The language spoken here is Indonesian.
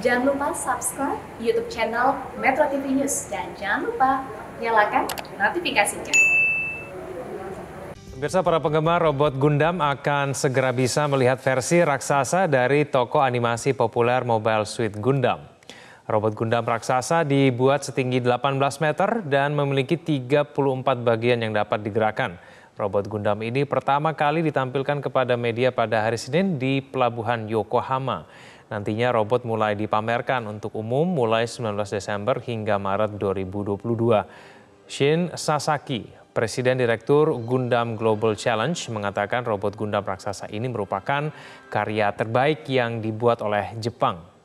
Jangan lupa subscribe YouTube channel Metro TV News dan jangan lupa nyalakan notifikasinya. Pemirsa para penggemar robot Gundam akan segera bisa melihat versi raksasa dari toko animasi populer Mobile Suit Gundam. Robot Gundam raksasa dibuat setinggi 18 meter dan memiliki 34 bagian yang dapat digerakkan. Robot Gundam ini pertama kali ditampilkan kepada media pada hari Senin di Pelabuhan Yokohama. Nantinya robot mulai dipamerkan untuk umum mulai 19 Desember hingga Maret 2022. Shin Sasaki, Presiden Direktur Gundam Global Challenge mengatakan robot Gundam raksasa ini merupakan karya terbaik yang dibuat oleh Jepang